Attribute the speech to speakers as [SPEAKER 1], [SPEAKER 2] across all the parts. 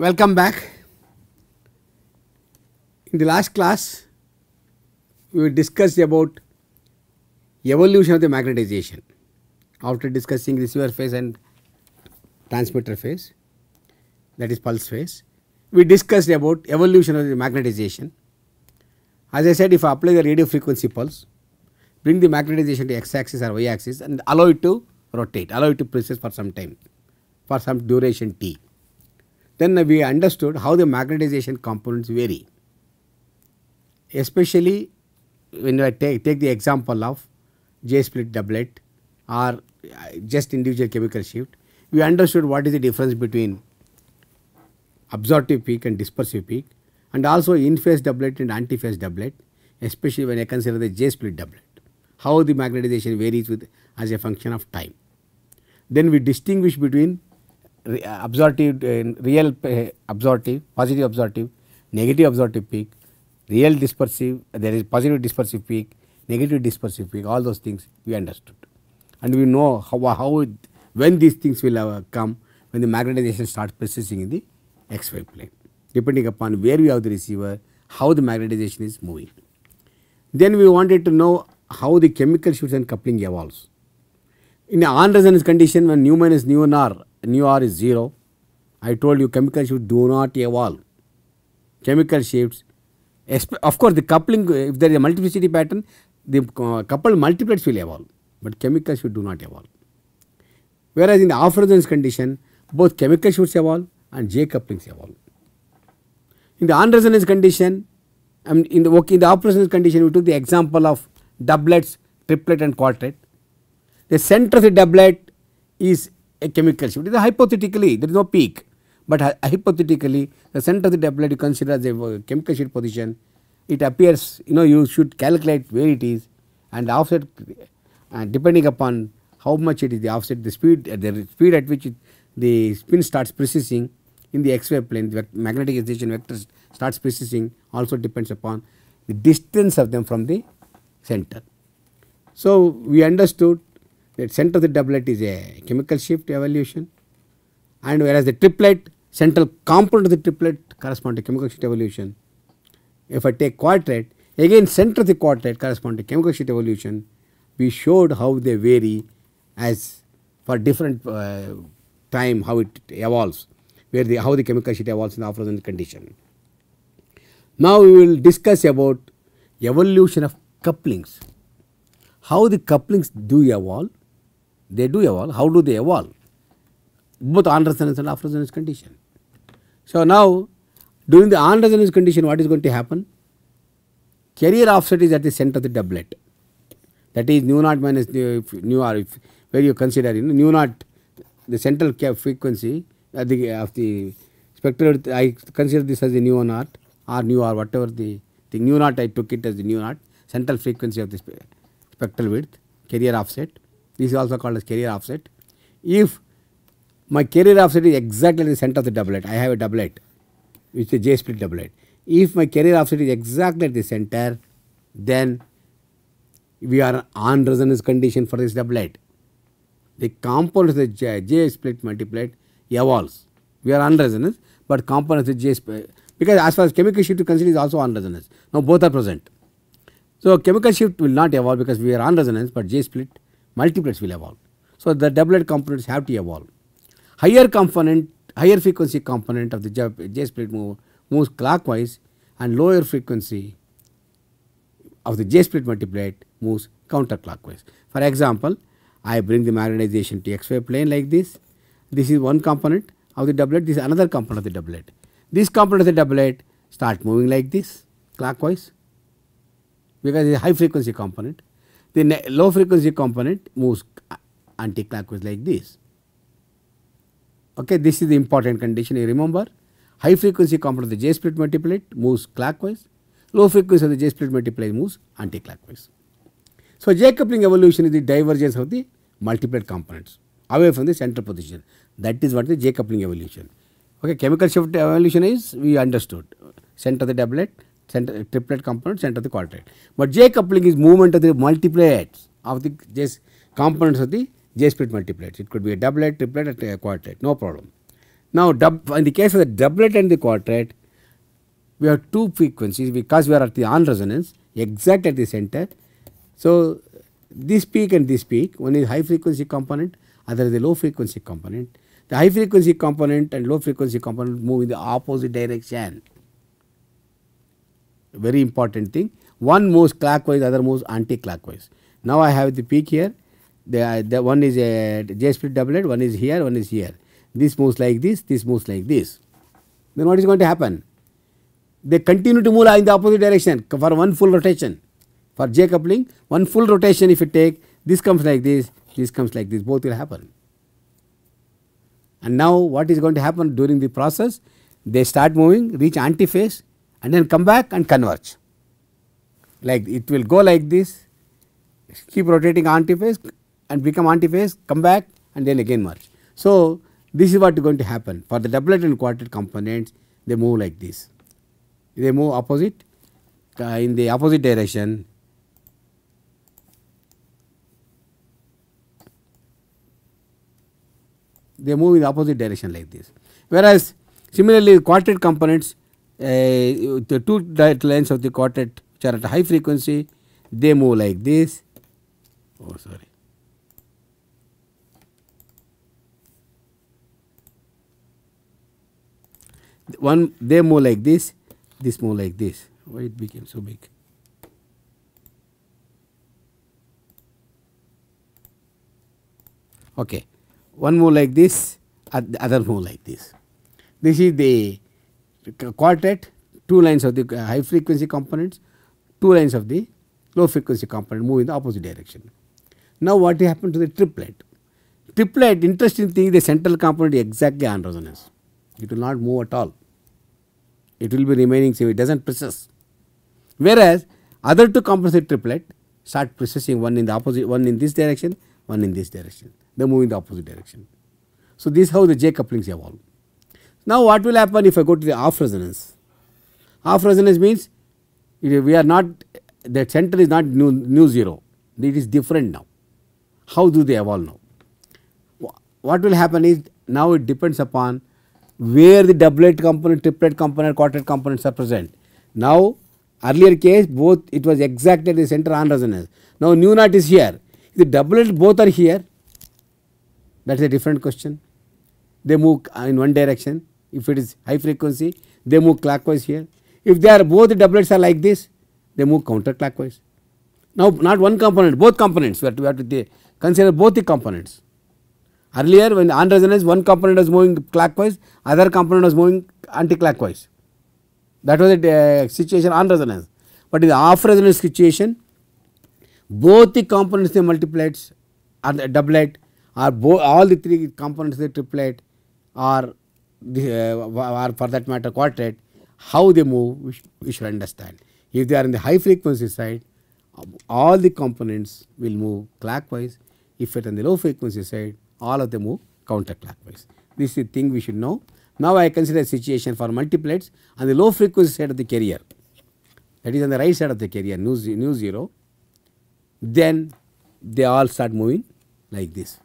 [SPEAKER 1] Welcome back. In the last class, we discussed about evolution of the magnetization after discussing receiver phase and transmitter phase that is pulse phase. We discussed about evolution of the magnetization. As I said, if I apply the radio frequency pulse, bring the magnetization to x axis or y axis and allow it to rotate, allow it to persist for some time, for some duration t then we understood how the magnetization components vary. Especially when I take, take the example of J-split doublet or uh, just individual chemical shift, we understood what is the difference between absorptive peak and dispersive peak and also in-phase doublet and anti-phase doublet especially when I consider the J-split doublet, how the magnetization varies with as a function of time. Then we distinguish between re absorptive, uh, real uh, absorptive, positive absorptive, negative absorptive peak, real dispersive, there is positive dispersive peak, negative dispersive peak, all those things we understood. And we know how, how it, when these things will uh, come when the magnetization starts persisting in the xy plane, depending upon where we have the receiver, how the magnetization is moving. Then we wanted to know how the chemical shifts and coupling evolves. In the on resonance condition when nu minus nu and r nu r is 0. I told you chemical should do not evolve. Chemical shifts, of course, the coupling, if there is a multiplicity pattern, the uh, coupled multiplets will evolve, but chemical should do not evolve. Whereas in the off resonance condition, both chemical shifts evolve and J couplings evolve. In the on resonance condition, I mean in the okay, in the off resonance condition, we took the example of doublets, triplet, and quartet. The center of the doublet is a chemical shift. It is hypothetically, there is no peak, but uh, hypothetically the center of the tablet you consider as a uh, chemical shift position, it appears you know you should calculate where it is and offset and depending upon how much it is the offset the speed at uh, the speed at which it, the spin starts precessing in the xy plane the magnetic excitation vector starts precessing also depends upon the distance of them from the center. So, we understood the center of the doublet is a chemical shift evolution and whereas the triplet central component of the triplet corresponds to chemical shift evolution. If I take quartet again center of the quartet corresponds to chemical shift evolution we showed how they vary as for different uh, time how it evolves where the how the chemical sheet evolves in the afferent condition. Now we will discuss about evolution of couplings, how the couplings do evolve they do evolve. How do they evolve? Both on resonance and off resonance condition. So, now during the on resonance condition, what is going to happen? Carrier offset is at the center of the doublet. That is nu naught minus nu, nu r, if, where you consider you know, nu naught, the central frequency of the, of the spectral, I consider this as the nu naught or nu r, whatever the thing, nu naught I took it as the nu naught, central frequency of the spectral width, carrier offset this is also called as carrier offset. If my carrier offset is exactly the center of the doublet, I have a doublet which is a J split doublet. If my carrier offset is exactly at the center, then we are on resonance condition for this doublet. The components of the J, J split multiplet evolves. We are on resonance, but components of J split because as far as chemical shift is concerned is also on resonance. Now both are present. So chemical shift will not evolve because we are on resonance, but J split multiplets will evolve. So, the doublet components have to evolve. Higher component, higher frequency component of the J split move, moves clockwise and lower frequency of the J split multiplet moves counterclockwise. For example, I bring the magnetization to xy plane like this. This is one component of the doublet, this is another component of the doublet. This component of the doublet start moving like this clockwise because it is a high frequency component the low frequency component moves anticlockwise like this. Okay, this is the important condition you remember. High frequency component of the J split multiplet moves clockwise, low frequency of the J split multiplet moves anticlockwise. So, J coupling evolution is the divergence of the multiplet components away from the central position that is what the J coupling evolution. Okay, chemical shift evolution is we understood center of the doublet center, triplet component center of the quartet. But J coupling is movement of the multiplets of the J components of the J split multiplets. It could be a doublet, triplet or a quartet, no problem. Now, in the case of the doublet and the quartet, we have two frequencies because we are at the on resonance exact at the center. So, this peak and this peak one is high frequency component other is the low frequency component. The high frequency component and low frequency component move in the opposite direction very important thing. One moves clockwise, other moves anti-clockwise. Now I have the peak here. The, the one is a J split doublet, one is here, one is here. This moves like this, this moves like this. Then what is going to happen? They continue to move in the opposite direction for one full rotation. For J coupling, one full rotation if you take, this comes like this, this comes like this, both will happen. And now what is going to happen during the process? They start moving, reach antiphase, and then come back and converge. Like it will go like this, keep rotating antiphase and become antiphase, come back and then again merge. So, this is what is going to happen for the doublet and quartet components they move like this. They move opposite uh, in the opposite direction they move in the opposite direction like this. Whereas, similarly quartet components the two direct lines of the quartet which are at high frequency they move like this oh sorry one they move like this this move like this why it became so big okay one move like this other move like this this is the quartet, 2 lines of the uh, high frequency components, 2 lines of the low frequency component move in the opposite direction. Now, what happened to the triplet? Triplet, interesting thing, the central component is exactly on resonance. It will not move at all. It will be remaining same, it does not process. Whereas, other two components of triplet start processing one in the opposite, one in this direction, one in this direction. They move in the opposite direction. So, this is how the J couplings evolve. Now, what will happen if I go to the off resonance? Off resonance means we are not the center is not nu, 0, it is different now. How do they evolve now? What will happen is now it depends upon where the doublet component, triplet component, quartet components are present. Now, earlier case both it was exactly the center on resonance. Now, nu naught is here. The doublet both are here. That is a different question. They move in one direction if it is high frequency they move clockwise here. If they are both doublets are like this they move counterclockwise. Now not one component both components we have to, we have to consider both the components. Earlier when on resonance one component was moving clockwise other component was moving anticlockwise that was the uh, situation on resonance. But in the off resonance situation both the components they multiplied are the doublet or all the three components they triplet are or uh, for that matter quartet, how they move we, sh we should understand. If they are in the high frequency side, all the components will move clockwise. If it is on the low frequency side, all of them move counterclockwise. This is the thing we should know. Now, I consider a situation for multiplets on the low frequency side of the carrier, that is on the right side of the carrier, nu, nu 0, then they all start moving like this.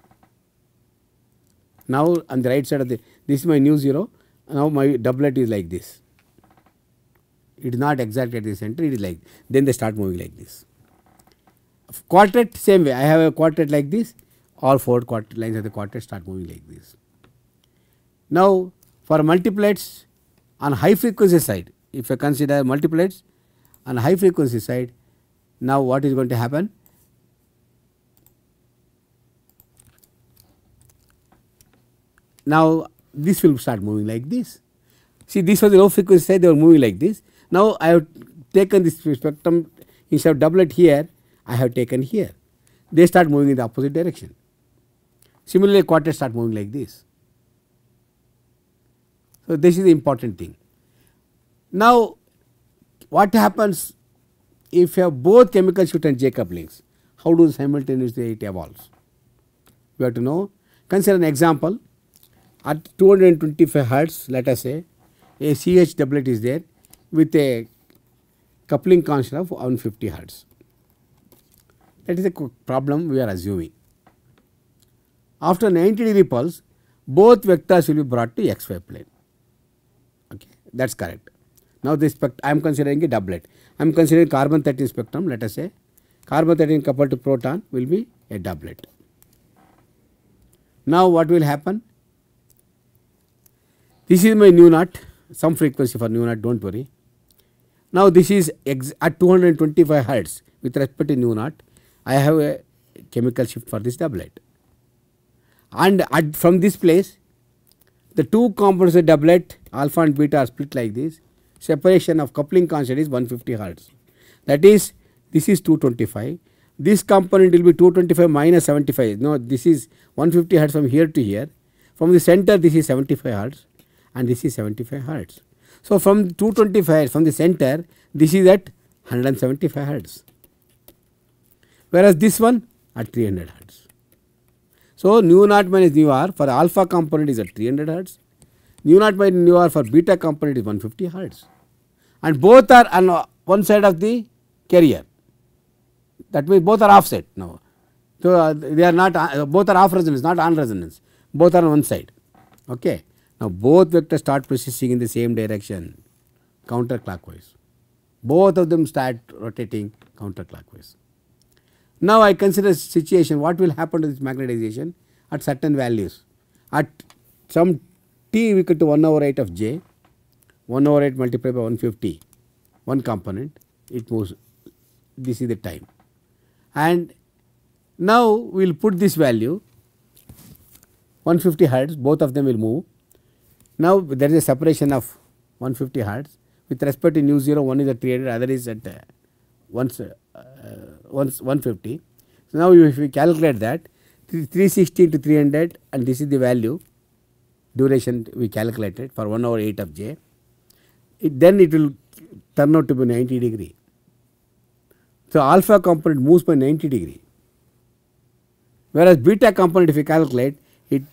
[SPEAKER 1] Now, on the right side of the this is my nu 0 now my doublet is like this it is not exact at the center it is like then they start moving like this. Quartet same way I have a quartet like this all four quartet lines of the quartet start moving like this. Now for multiplets on high frequency side if I consider multiplets on high frequency side now what is going to happen now this will start moving like this. See this was a low frequency side they were moving like this. Now I have taken this spectrum instead of doublet here I have taken here. They start moving in the opposite direction. Similarly quartet start moving like this. So this is the important thing. Now what happens if you have both chemical shift and Jacob links? How do simultaneously it evolves? We have to know. Consider an example at 225 hertz let us say a CH doublet is there with a coupling constant of 150 hertz. That is a problem we are assuming. After 90 degree pulse both vectors will be brought to xy plane okay that is correct. Now, this I am considering a doublet I am considering carbon 13 spectrum let us say carbon 13 coupled to proton will be a doublet. Now, what will happen this is my nu naught, some frequency for nu naught, do not worry. Now, this is at 225 hertz with respect to nu naught, I have a chemical shift for this doublet. And at from this place, the two components of doublet alpha and beta are split like this, separation of coupling constant is 150 hertz. That is, this is 225, this component will be 225 minus 75, no, this is 150 hertz from here to here, from the center this is 75 hertz and this is 75 hertz. So, from 225 from the center this is at 175 hertz whereas this one at 300 hertz. So, nu naught minus nu r for alpha component is at 300 hertz, nu naught minus nu r for beta component is 150 hertz and both are on uh, one side of the carrier that means both are offset now. So, uh, they are not uh, both are off resonance not on resonance both are on one side. Okay. Now both vectors start processing in the same direction counterclockwise. Both of them start rotating counterclockwise. Now I consider situation what will happen to this magnetization at certain values at some t equal to 1 over 8 of j 1 over 8 multiplied by 150 one component it moves this is the time and now we will put this value 150 hertz both of them will move now, there is a separation of 150 hertz with respect to nu 0 one is at 300 other is at uh, once, uh, uh once 150. So, now if we calculate that 360 to 300 and this is the value duration we calculated for 1 over 8 of j it then it will turn out to be 90 degree. So, alpha component moves by 90 degree whereas beta component if we calculate it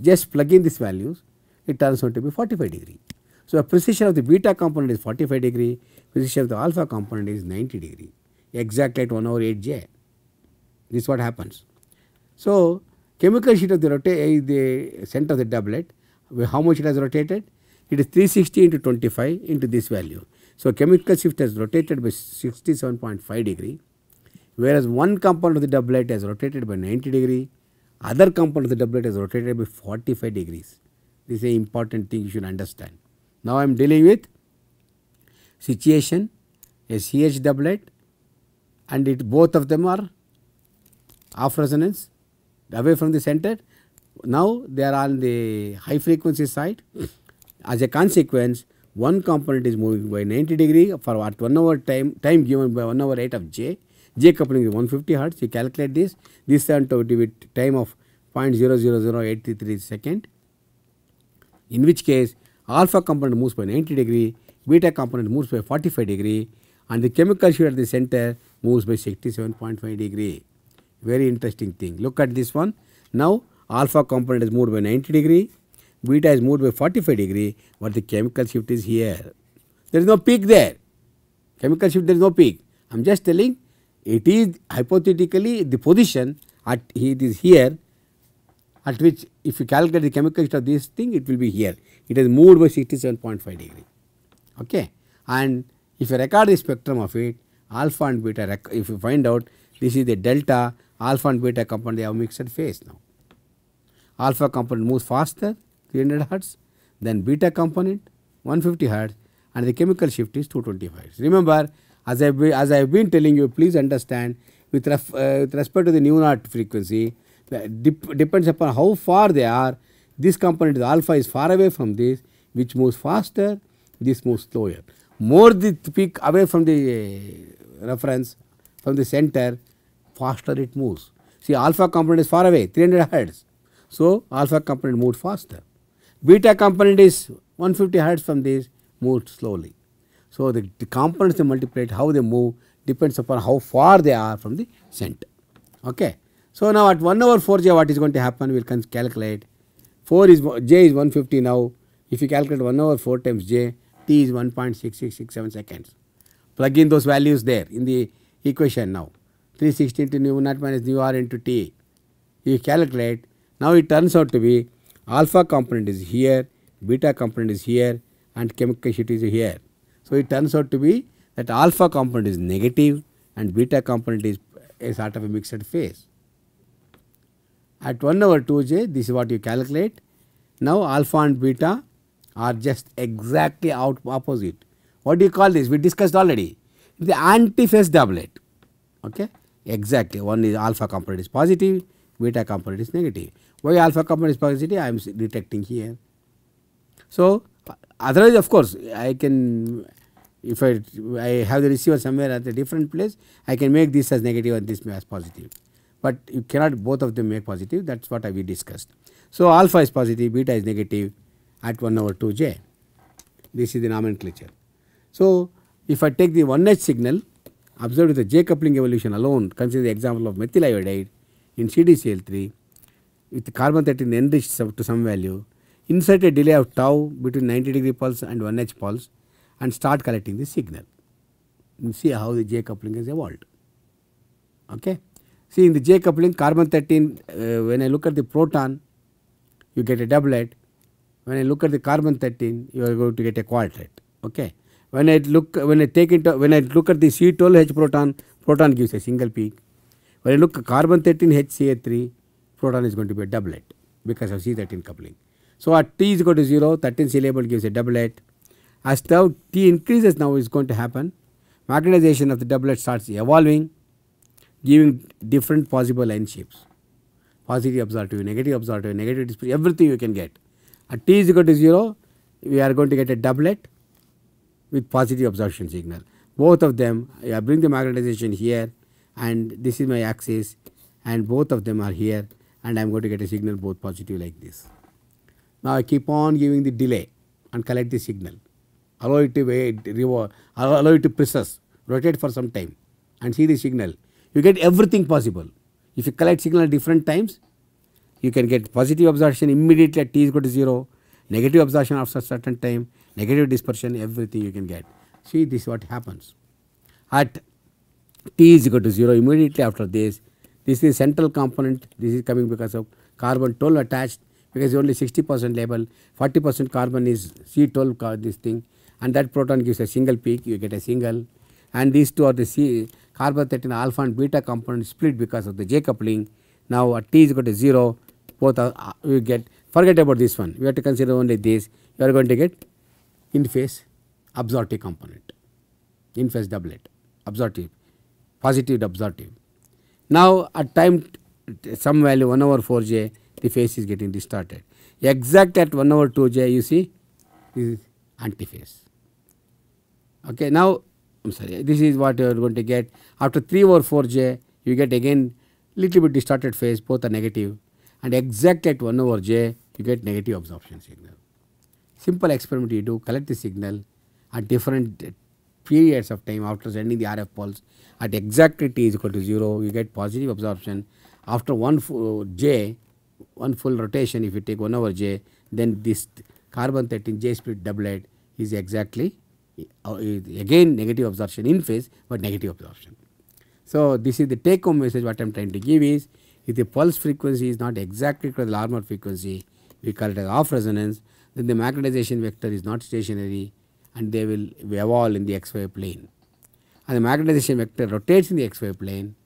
[SPEAKER 1] just plug in these values it turns out to be 45 degree. So, the precision of the beta component is 45 degree, precision of the alpha component is 90 degree Exactly at 1 over 8 J. This is what happens. So, chemical sheet of the, rota eh, the center of the doublet, how much it has rotated? It is 360 into 25 into this value. So, chemical shift has rotated by 67.5 degree, whereas one component of the doublet has rotated by 90 degree, other component of the doublet has rotated by 45 degrees. This is an important thing you should understand. Now, I am dealing with situation, a CH doublet and it both of them are off resonance away from the center. Now, they are on the high frequency side. As a consequence, one component is moving by 90 degree for what 1 hour time, time given by 1 hour rate of J. J coupling is 150 hertz. You calculate this. This turns out to be time of 0.00083 second in which case alpha component moves by 90 degree, beta component moves by 45 degree and the chemical shift at the center moves by 67.5 degree. Very interesting thing. Look at this one. Now alpha component is moved by 90 degree, beta is moved by 45 degree, but the chemical shift is here. There is no peak there. Chemical shift there is no peak. I am just telling it is hypothetically the position at it is here at which if you calculate the chemical shift of this thing it will be here it has moved by 67.5 degree okay and if you record the spectrum of it alpha and beta if you find out this is the delta alpha and beta component they have mixed phase now alpha component moves faster 300 hertz then beta component 150 hertz and the chemical shift is 225 hertz. remember as i as i have been telling you please understand with, ref, uh, with respect to the new naught frequency depends upon how far they are, this component is alpha is far away from this, which moves faster, this moves slower. More the peak away from the uh, reference, from the center, faster it moves. See, alpha component is far away, 300 hertz. So, alpha component moves faster. Beta component is 150 hertz from this, moves slowly. So, the, the components they multiply, how they move depends upon how far they are from the center. Okay. So, now at 1 over 4 j what is going to happen we will calculate 4 is j is 150 now if you calculate 1 over 4 times j t is 1.6667 seconds. Plug in those values there in the equation now 360 into nu naught minus nu r into t you calculate now it turns out to be alpha component is here beta component is here and chemical shift is here. So, it turns out to be that alpha component is negative and beta component is a sort of a mixed phase at 1 over 2j this is what you calculate. Now alpha and beta are just exactly out opposite. What do you call this? We discussed already. The antiphase doublet. Okay. Exactly. One is alpha component is positive, beta component is negative. Why alpha component is positive? I am detecting here. So otherwise, of course, I can if I I have the receiver somewhere at a different place, I can make this as negative and this as positive but you cannot both of them make positive that is what we discussed. So, alpha is positive beta is negative at 1 over 2 j this is the nomenclature. So, if I take the 1 H signal observed the J coupling evolution alone consider the example of methyl iodide in CDCl3 with carbon 13 enriched to some value insert a delay of tau between 90 degree pulse and 1 H pulse and start collecting the signal. see how the J coupling has evolved. Okay. See in the J coupling, carbon 13 uh, when I look at the proton you get a doublet, when I look at the carbon 13 you are going to get a quartet. Okay. When I look when I take into when I look at the C12H proton, proton gives a single peak. When I look at carbon 13 HCA3, proton is going to be a doublet because of C13 coupling. So at T is equal to 0, 13 C label gives a doublet. As tau T increases now is going to happen, magnetization of the doublet starts evolving giving different possible line shapes positive absorptive, negative absorptive, negative dispersive, everything you can get. At t is equal to 0, we are going to get a doublet with positive absorption signal. Both of them, I bring the magnetization here and this is my axis and both of them are here and I am going to get a signal both positive like this. Now, I keep on giving the delay and collect the signal, allow it to wait, allow it to process, rotate for some time and see the signal you get everything possible. If you collect signal at different times, you can get positive absorption immediately at t is equal to 0, negative absorption after a certain time, negative dispersion, everything you can get. See this what happens. At t is equal to 0 immediately after this, this is central component, this is coming because of carbon 12 attached because only 60 percent label, 40 percent carbon is C12 this thing and that proton gives a single peak, you get a single and these two are the C, carbon 13 alpha and beta component split because of the J coupling. Now, at t is equal to 0 both are, uh, we get forget about this one we have to consider only this you are going to get in phase absorptive component in phase doublet absorptive positive absorptive. Now, at time some value 1 over 4 j the phase is getting distorted exact at 1 over 2 j you see this is antiphase. Okay. Now, I am sorry, this is what you are going to get. After 3 over 4j, you get again little bit distorted phase, both are negative and exactly at 1 over j, you get negative absorption signal. Simple experiment you do, collect the signal at different periods of time after sending the RF pulse at exactly t is equal to 0, you get positive absorption. After 1 full uh, j, one full rotation if you take 1 over j, then this carbon 13 j split doublet is exactly uh, again negative absorption in phase, but negative absorption. So, this is the take home message what I am trying to give is if the pulse frequency is not exactly equal to the Larmor frequency we call it as off resonance then the magnetization vector is not stationary and they will evolve in the xy plane. And the magnetization vector rotates in the xy plane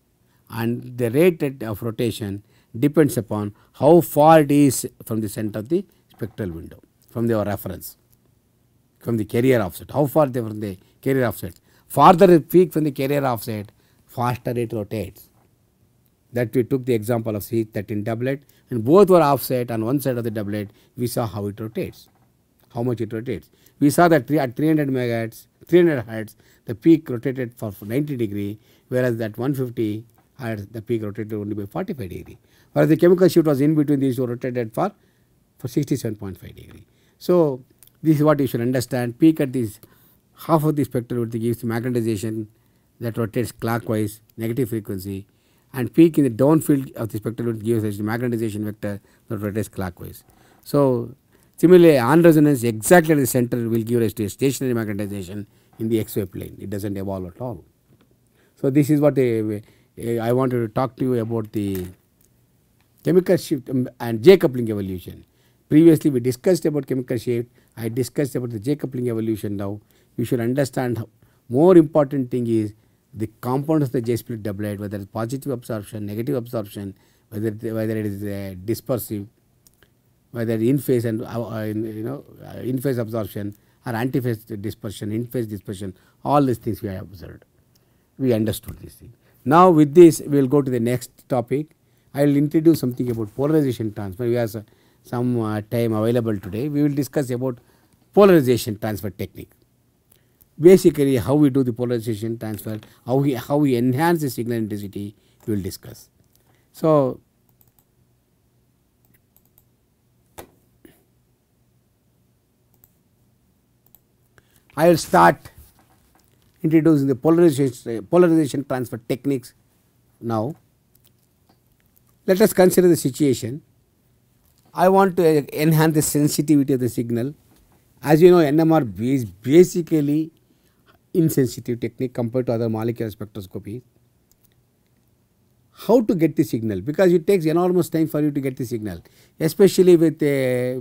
[SPEAKER 1] and the rate of rotation depends upon how far it is from the center of the spectral window from your reference from the carrier offset. How far they from the carrier offset? Farther it peak from the carrier offset, faster it rotates. That we took the example of C13 doublet and both were offset on one side of the doublet. We saw how it rotates, how much it rotates. We saw that at 300 megahertz, 300 hertz, the peak rotated for 90 degree, whereas that 150 hertz, the peak rotated only by 45 degree. Whereas the chemical shift was in between these two rotated for, for 67.5 degree. So, this is what you should understand. Peak at this half of the spectral width gives magnetization that rotates clockwise, negative frequency, and peak in the downfield of the spectral width gives us the magnetization vector that rotates clockwise. So, similarly, on resonance exactly at the center will give us to a stationary magnetization in the x-ray plane. It does not evolve at all. So, this is what uh, uh, I wanted to talk to you about the chemical shift um, and J coupling evolution. Previously we discussed about chemical shift, I discussed about the j coupling evolution now. You should understand how more important thing is the compound of the J split doublet, whether it is positive absorption, negative absorption, whether it, whether it is uh, dispersive, whether in phase and uh, you know uh, in phase absorption or anti phase dispersion, in phase dispersion, all these things we have observed. We understood this thing. Now with this, we will go to the next topic. I will introduce something about polarization transfer. We have some uh, time available today, we will discuss about polarization transfer technique. Basically, how we do the polarization transfer, how we, how we enhance the signal intensity, we will discuss. So, I will start introducing the polarization, polarization transfer techniques now. Let us consider the situation I want to enhance the sensitivity of the signal. As you know, NMR is basically insensitive technique compared to other molecular spectroscopy. How to get the signal? Because it takes enormous time for you to get the signal, especially with, a, uh,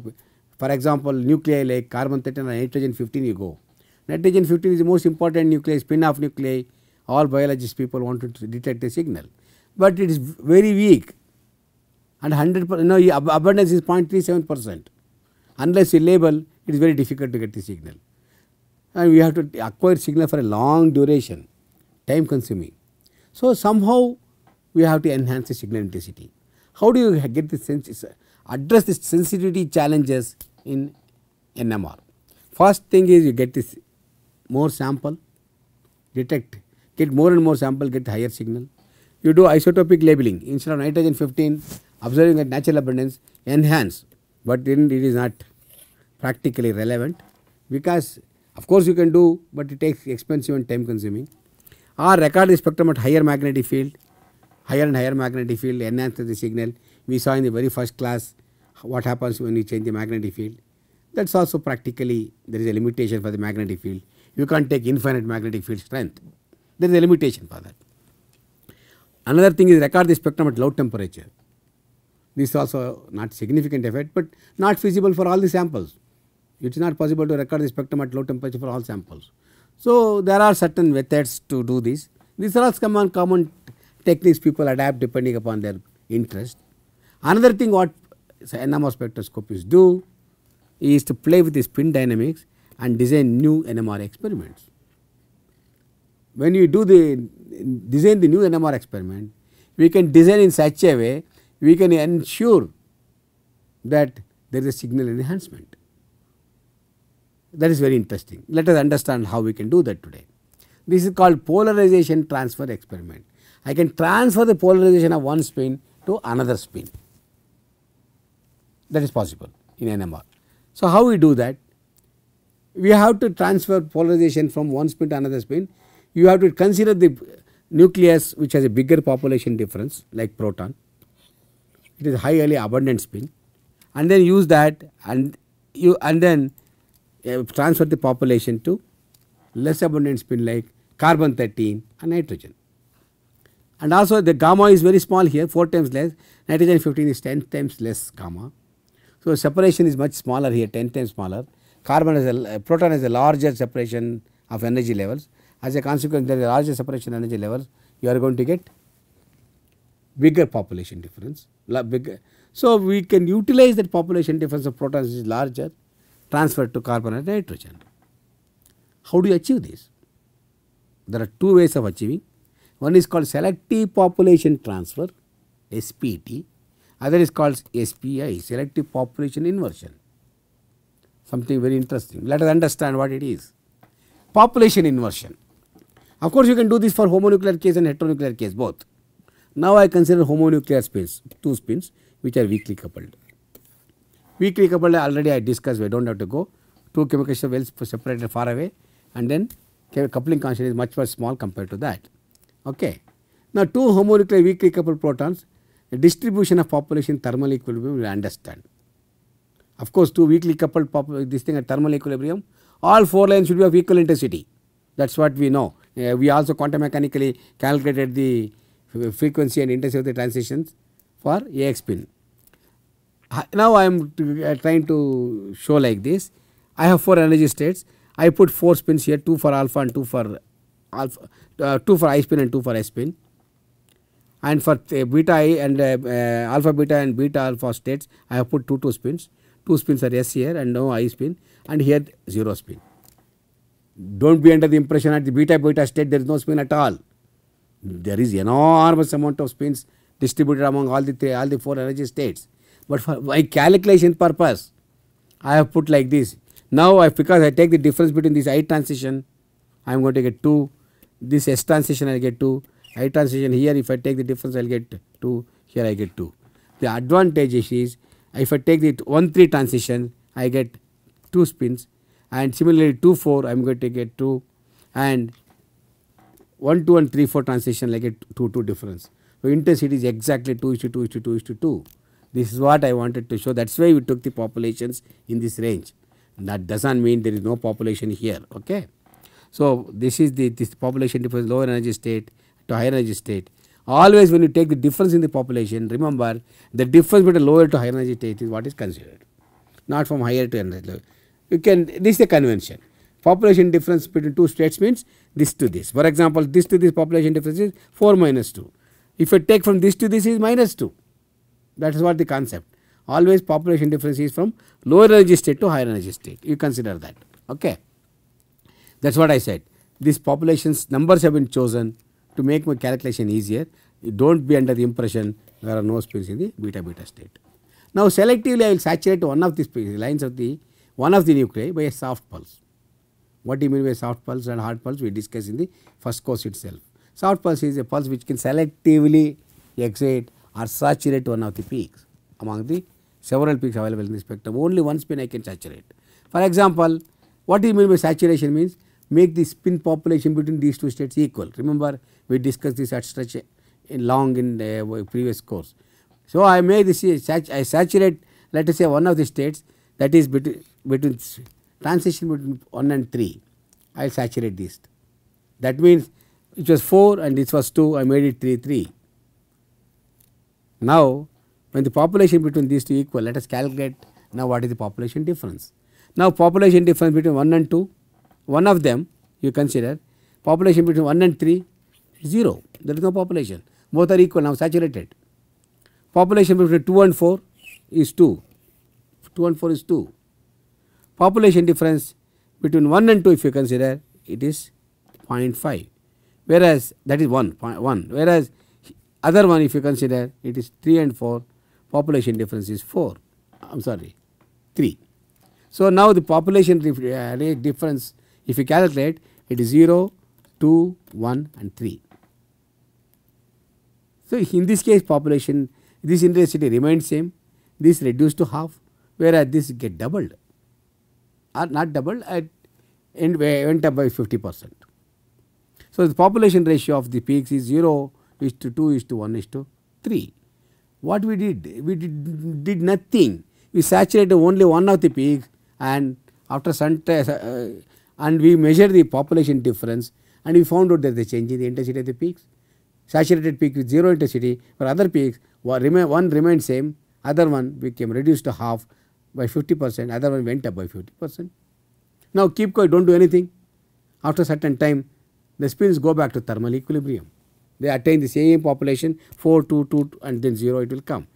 [SPEAKER 1] for example, nuclei like carbon 13 and nitrogen 15 you go. Nitrogen 15 is the most important nuclei, spin off nuclei, all biologists people want to detect the signal, but it is very weak and 100 percent, no, abundance is 0.37 percent. Unless you label, it is very difficult to get the signal. And we have to acquire signal for a long duration, time consuming. So, somehow we have to enhance the signal intensity. How do you get the sense, address the sensitivity challenges in NMR? First thing is you get this more sample, detect, get more and more sample, get higher signal. You do isotopic labeling instead of nitrogen 15, observing at natural abundance enhance, but in, it is not practically relevant because of course you can do, but it takes expensive and time consuming. Or record the spectrum at higher magnetic field, higher and higher magnetic field enhance the signal. We saw in the very first class what happens when you change the magnetic field. That is also practically there is a limitation for the magnetic field. You can't take infinite magnetic field strength. There is a limitation for that. Another thing is record the spectrum at low temperature. This is also not significant effect, but not feasible for all the samples. It is not possible to record the spectrum at low temperature for all samples. So, there are certain methods to do this. These are all common, common techniques people adapt depending upon their interest. Another thing what NMR spectroscopies do is to play with the spin dynamics and design new NMR experiments. When you do the design the new NMR experiment, we can design in such a way we can ensure that there is a signal enhancement. That is very interesting. Let us understand how we can do that today. This is called polarization transfer experiment. I can transfer the polarization of one spin to another spin. That is possible in NMR. So, how we do that? We have to transfer polarization from one spin to another spin. You have to consider the nucleus which has a bigger population difference like proton it is highly abundant spin and then use that and you and then uh, transfer the population to less abundant spin like carbon 13 and nitrogen. And also the gamma is very small here 4 times less nitrogen 15 is 10 times less gamma. So separation is much smaller here 10 times smaller carbon is a uh, proton is a larger separation of energy levels as a consequence there is a larger separation energy levels you are going to get bigger population difference. Bigger. So, we can utilize that population difference of protons is larger transferred to carbon and nitrogen. How do you achieve this? There are two ways of achieving. One is called selective population transfer SPT, other is called SPI selective population inversion. Something very interesting. Let us understand what it is. Population inversion. Of course, you can do this for homonuclear case and heteronuclear case both. Now I consider homonuclear spins, two spins which are weakly coupled. Weakly coupled already I discussed, we do not have to go. Two chemical shells separated far away and then coupling constant is much more small compared to that. Okay. Now, two homonuclear weakly coupled protons, the distribution of population thermal equilibrium We understand. Of course, two weakly coupled this thing at thermal equilibrium, all four lines should be of equal intensity. That is what we know. Uh, we also quantum mechanically calculated the frequency and intensity of the transitions for AX pin. Now I am uh, trying to show like this. I have 4 energy states. I put 4 spins here 2 for alpha and 2 for alpha, uh, 2 for I spin and 2 for S spin. And for uh, beta I and uh, uh, alpha beta and beta alpha states I have put 2 2 spins. 2 spins are S here and no I spin and here 0 spin. Do not be under the impression at the beta beta state there is no spin at all there is enormous amount of spins distributed among all the all the four energy states. But for my calculation purpose, I have put like this. Now, I, because I take the difference between this I transition, I am going to get 2, this S transition I will get 2, I transition here if I take the difference I will get 2, here I get 2. The advantage is if I take the 1 3 transition I get 2 spins and similarly 2 4 I am going to get 2 and 1 2 and 3 4 transition like a 2 2 difference. So, intensity is exactly 2 is to 2 is to 2 is to 2. This is what I wanted to show that is why we took the populations in this range that does not mean there is no population here. Okay. So, this is the this population difference lower energy state to higher energy state. Always when you take the difference in the population remember the difference between lower to higher energy state is what is considered not from higher to energy level. You can this is the convention population difference between two states means this to this. For example, this to this population difference is 4 minus 2. If I take from this to this is minus 2. That is what the concept. Always population difference is from lower energy state to higher energy state. You consider that. Okay. That is what I said. These populations numbers have been chosen to make my calculation easier. Do not be under the impression there are no spheres in the beta beta state. Now, selectively I will saturate one of the lines of the one of the nuclei by a soft pulse. What do you mean by soft pulse and hard pulse? We discuss in the first course itself. Soft pulse is a pulse which can selectively excite or saturate one of the peaks among the several peaks available in the spectrum. Only one spin I can saturate. For example, what do you mean by saturation means? Make the spin population between these two states equal. Remember, we discussed this at stretch in long in the uh, previous course. So, I make this I saturate let us say one of the states that is between, between transition between 1 and 3, I will saturate this. That means it was 4 and this was 2, I made it 3, 3. Now, when the population between these two equal, let us calculate now what is the population difference. Now, population difference between 1 and 2, one of them you consider, population between 1 and 3, 0, there is no population, both are equal now saturated. Population between 2 and 4 is 2, 2 and 4 is 2 population difference between 1 and 2 if you consider it is 0.5 whereas that is whereas other one if you consider it is 3 and 4 population difference is 4 I am sorry 3. So, now the population uh, difference if you calculate it is 0, 2, 1 and 3. So, in this case population this intensity remains same this reduced to half whereas this get doubled are not doubled at went up by 50 percent. So, the population ratio of the peaks is 0 is to 2 is to 1 is to 3. What we did? We did, did nothing. We saturated only one of the peak and after sun uh, and we measured the population difference and we found out that the change in the intensity of the peaks. Saturated peak with 0 intensity for other peaks one remained same, other one became reduced to half by 50 percent, other one went up by 50 percent. Now keep quiet, do not do anything. After a certain time, the spins go back to thermal equilibrium. They attain the same population 4, 2, 2, and then 0 it will come.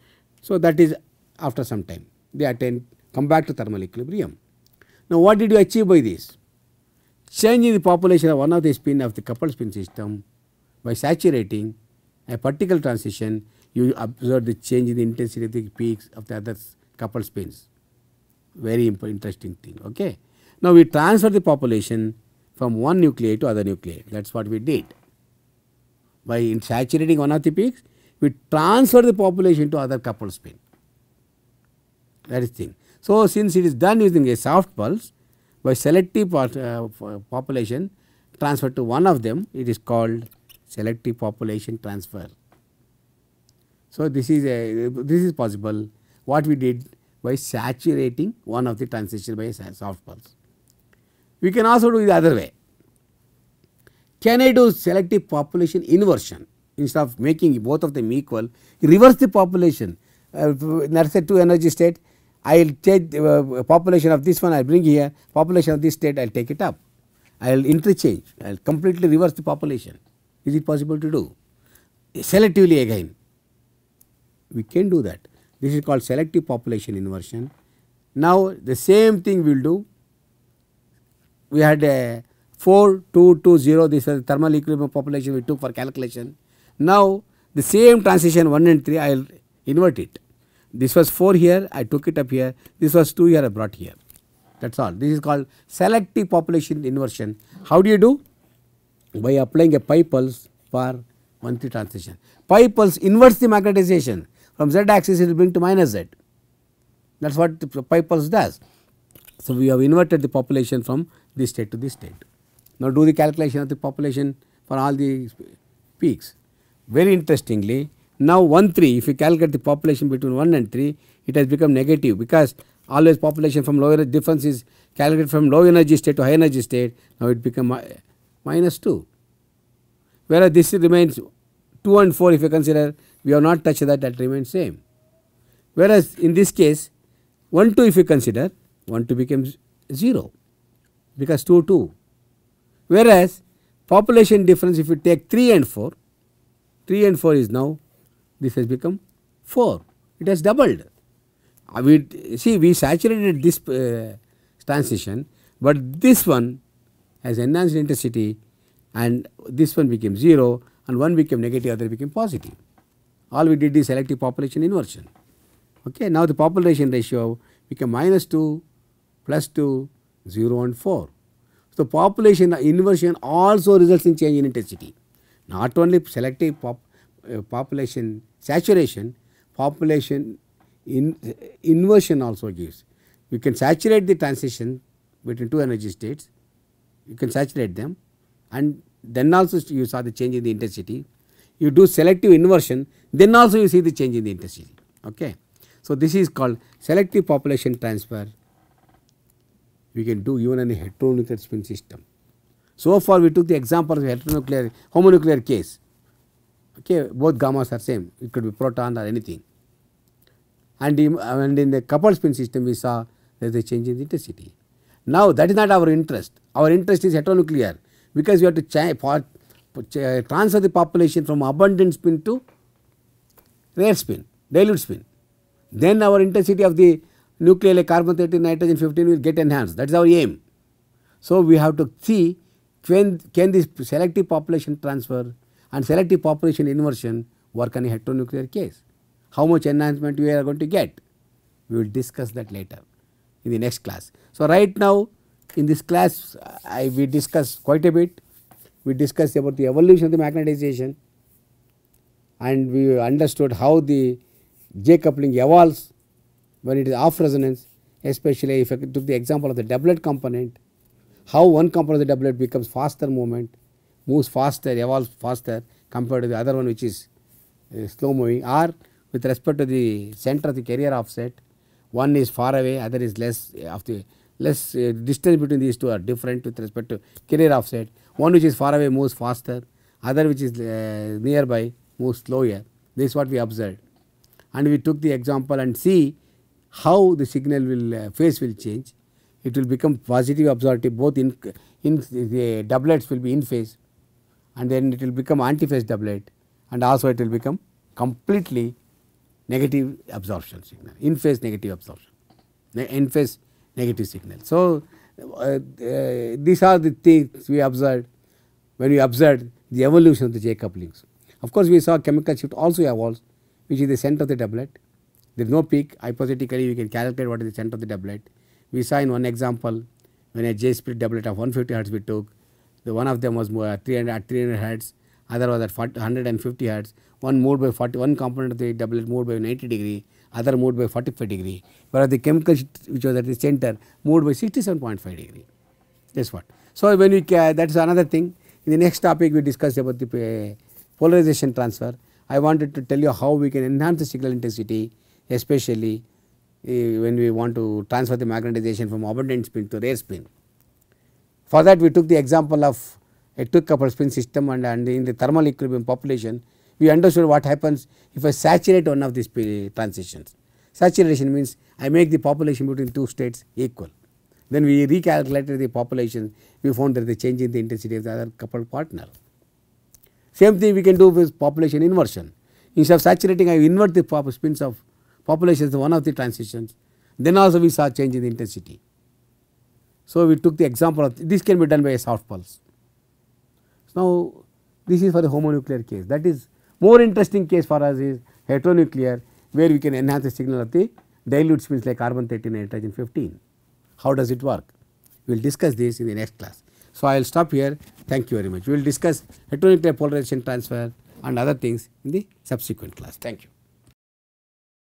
[SPEAKER 1] So that is after some time they attain come back to thermal equilibrium. Now what did you achieve by this? Changing the population of one of the spin of the coupled spin system by saturating a particle transition you observe the change in the intensity of the peaks of the other coupled spins very interesting thing. Okay. Now, we transfer the population from one nuclei to other nuclei that is what we did. By saturating one of the peaks we transfer the population to other coupled spin that is thing. So, since it is done using a soft pulse by selective part, uh, population transfer to one of them it is called selective population transfer. So, this is a this is possible what we did by saturating one of the transistor by a soft pulse. We can also do the other way. Can I do selective population inversion instead of making both of them equal, reverse the population uh, nurse 2 energy state I will take the uh, population of this one I will bring here, population of this state I will take it up. I will interchange, I will completely reverse the population. Is it possible to do? Selectively again, we can do that. This is called selective population inversion. Now, the same thing we will do. We had a 4, 2, 2, 0, this was the thermal equilibrium population we took for calculation. Now, the same transition 1 and 3, I will invert it. This was 4 here, I took it up here, this was 2 here, I brought here. That is all. This is called selective population inversion. How do you do? By applying a pi pulse for 1 3 transition. Pi pulse inverts the magnetization from z axis it will bring to minus z. That is what the pi pulse does. So, we have inverted the population from this state to this state. Now, do the calculation of the population for all the peaks. Very interestingly, now 1 3 if you calculate the population between 1 and 3 it has become negative because always population from lower difference is calculated from low energy state to high energy state now it become minus 2 whereas this remains 2 and 4 if you consider we have not touched that that remains same. Whereas in this case 1 2 if you consider 1 2 becomes 0 because 2 2. Whereas population difference if you take 3 and 4 3 and 4 is now this has become 4 it has doubled. Uh, we see we saturated this uh, transition but this one has enhanced intensity and this one became 0 and one became negative, other became positive. All we did is selective population inversion. Okay, now the population ratio became minus 2, plus 2, 0 and 4. So, population inversion also results in change in intensity. Not only selective pop, uh, population saturation, population in, uh, inversion also gives. You can saturate the transition between two energy states, you can saturate them and then also you saw the change in the intensity. You do selective inversion, then also you see the change in the intensity. Okay. So, this is called selective population transfer. We can do even in a heteronuclear spin system. So far, we took the example of heteronuclear homonuclear case. Okay, both gammas are same. It could be proton or anything. And in, and in the coupled spin system, we saw there is a change in the intensity. Now, that is not our interest. Our interest is heteronuclear because you have to transfer the population from abundant spin to rare spin, dilute spin. Then our intensity of the nuclei like carbon 13, nitrogen 15 will get enhanced that is our aim. So, we have to see when can this selective population transfer and selective population inversion work on a heteronuclear case. How much enhancement we are going to get? We will discuss that later in the next class. So, right now in this class, I, we discussed quite a bit. We discussed about the evolution of the magnetization and we understood how the J coupling evolves when it is off resonance, especially if I took the example of the doublet component, how one component of the doublet becomes faster movement, moves faster, evolves faster compared to the other one which is uh, slow moving or with respect to the center of the carrier offset, one is far away, other is less uh, of the less uh, distance between these two are different with respect to carrier offset. One which is far away moves faster, other which is uh, nearby moves slower. This is what we observed. And we took the example and see how the signal will uh, phase will change. It will become positive absorptive both in, in the doublets will be in phase and then it will become antiphase doublet and also it will become completely negative absorption signal, in phase negative absorption, in phase negative signal. So, uh, uh, these are the things we observed when we observed the evolution of the J couplings. Of course, we saw chemical shift also evolves which is the center of the doublet. There is no peak hypothetically we can calculate what is the center of the doublet. We saw in one example when a J split doublet of 150 hertz we took the one of them was more at 300 at 300 hertz other was at 40, 150 hertz one moved by 40 one component of the doublet moved by 90 degree other moved by 45 degree, whereas the chemical which was at the center moved by 67.5 degree. That's what. So, when we that is another thing. In the next topic, we discuss about the uh, polarization transfer. I wanted to tell you how we can enhance the signal intensity, especially uh, when we want to transfer the magnetization from abundant spin to rare spin. For that, we took the example of a two copper spin system and, and in the thermal equilibrium population, we understood what happens if I saturate one of these transitions. Saturation means I make the population between two states equal. Then we recalculated the population, we found that the change in the intensity of the other coupled partner. Same thing we can do with population inversion. Instead of saturating, I invert the spins of populations one of the transitions. Then also we saw change in the intensity. So, we took the example of this can be done by a soft pulse. Now, this is for the homonuclear case that is more interesting case for us is heteronuclear where we can enhance the signal of the dilute spins like carbon 13 and nitrogen 15. How does it work? We will discuss this in the next class. So, I will stop here. Thank you very much. We will discuss heteronuclear polarization transfer and other things in the subsequent class. Thank you.